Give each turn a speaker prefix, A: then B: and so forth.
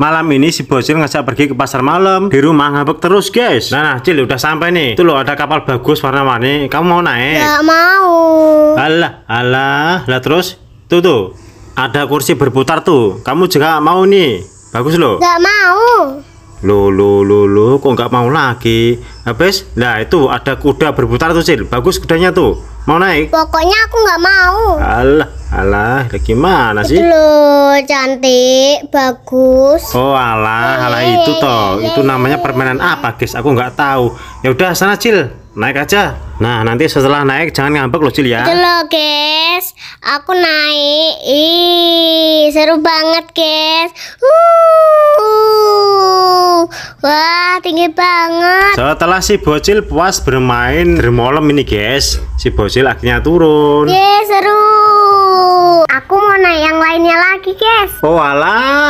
A: Malam ini si Bocil ngajak pergi ke pasar malam. Di rumah ngabek terus, guys. Nah, nah, Cil udah sampai nih. Tuh lo ada kapal bagus warna-warni. Kamu mau naik? nggak mau. Alah, alah. Lah terus tuh tuh ada kursi berputar tuh. Kamu juga mau nih. Bagus lo nggak mau. Lo lo lo lo kok nggak mau lagi. Habis, nah itu ada kuda berputar tuh, Cil. Bagus kudanya tuh. Mau naik?
B: Pokoknya aku nggak mau.
A: Alah, Alah, gimana sih?
B: Lu cantik, bagus.
A: Oh, alah, iya, alah itu iya, toh. Iya, itu namanya permainan apa, guys? Aku nggak tahu. Ya udah, sana Cil. Naik aja. Nah, nanti setelah naik jangan ngambek lo Cil ya. Itu
B: loh, guys. Aku naik. Ih, seru banget, guys. Uh. Wah, tinggi banget.
A: Setelah si bocil puas bermain dermolem ini, guys. Si bocil akhirnya turun.
B: Yeay, seru. lá, que que é?
A: Olá!